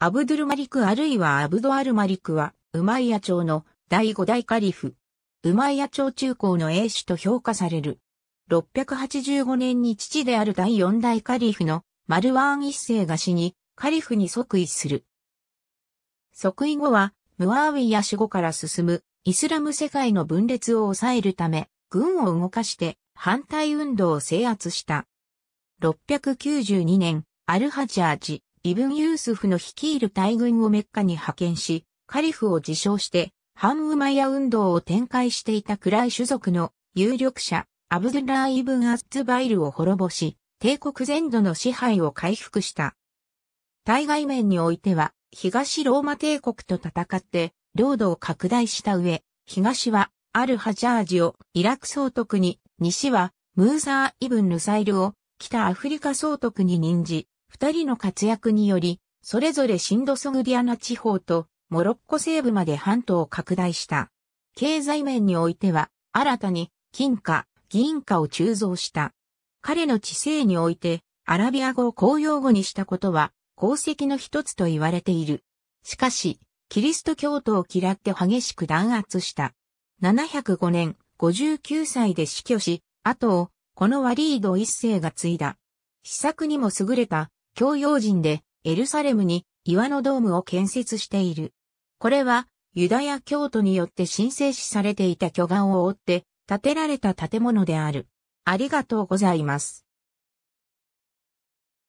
アブドゥルマリクあるいはアブドアルマリクは、ウマイヤ朝の第5代カリフ。ウマイヤ朝中高の英主と評価される。685年に父である第4代カリフのマルワーン一世が死に、カリフに即位する。即位後は、ムアーウィヤ死後から進むイスラム世界の分裂を抑えるため、軍を動かして反対運動を制圧した。692年、アルハジャージ、イブン・ユースフの率いる大軍をメッカに派遣し、カリフを自称して、ハンウマヤ運動を展開していたクライ種族の有力者、アブドゥラー・イブン・アッツバイルを滅ぼし、帝国全土の支配を回復した。対外面においては、東ローマ帝国と戦って、領土を拡大した上、東はアルハジャージをイラク総督に、西はムーザー・イブン・ルサイルを北アフリカ総督に任じ、二人の活躍により、それぞれシンドソグディアナ地方とモロッコ西部まで半島を拡大した。経済面においては、新たに金貨、銀貨を鋳造した。彼の知性において、アラビア語を公用語にしたことは、功績の一つと言われている。しかし、キリスト教徒を嫌って激しく弾圧した。705年、59歳で死去し、後を、このワリード一世が継いだ。施策にも優れた教養人でエルサレムに岩のドームを建設している。これはユダヤ教徒によって神聖視されていた巨岩を追って建てられた建物である。ありがとうございます。